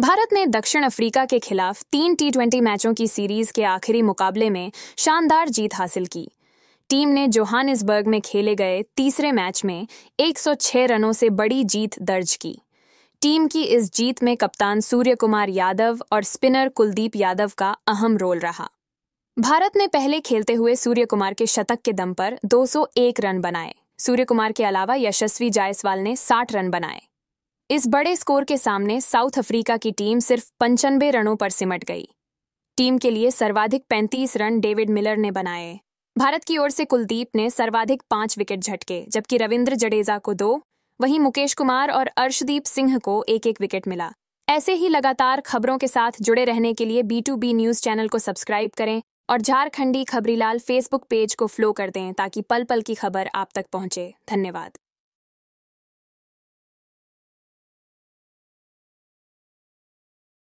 भारत ने दक्षिण अफ्रीका के खिलाफ तीन टी मैचों की सीरीज के आखिरी मुकाबले में शानदार जीत हासिल की टीम ने जोहानिसबर्ग में खेले गए तीसरे मैच में 106 रनों से बड़ी जीत दर्ज की टीम की इस जीत में कप्तान सूर्य कुमार यादव और स्पिनर कुलदीप यादव का अहम रोल रहा भारत ने पहले खेलते हुए सूर्य कुमार के शतक के दम पर 201 रन बनाए सूर्य कुमार के अलावा यशस्वी जायसवाल ने 60 रन बनाए इस बड़े स्कोर के सामने साउथ अफ्रीका की टीम सिर्फ पंचानबे रनों पर सिमट गई टीम के लिए सर्वाधिक 35 रन डेविड मिलर ने बनाए भारत की ओर से कुलदीप ने सर्वाधिक पांच विकेट झटके जबकि रविंद्र जडेजा को दो वहीं मुकेश कुमार और अर्शदीप सिंह को एक एक विकेट मिला ऐसे ही लगातार खबरों के साथ जुड़े रहने के लिए B to B news channel को सब्सक्राइब करें और झारखंडी खबरीलाल फेसबुक पेज को फ्लो कर दें ताकि पल पल की खबर आप तक पहुंचे धन्यवाद